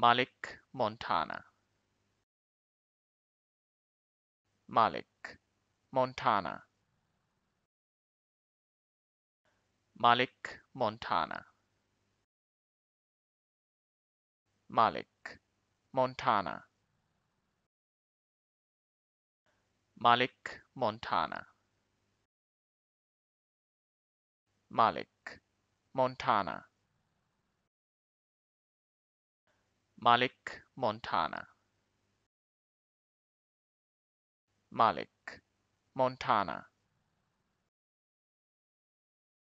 Malik, Montana. Malik, Montana. Malik, Montana. Malik, Montana. Malik, Montana. Malik, Montana. Malik, Montana. Malik, Montana.